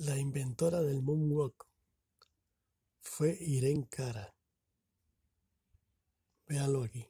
La inventora del moonwalk fue Irene Cara. Véanlo aquí.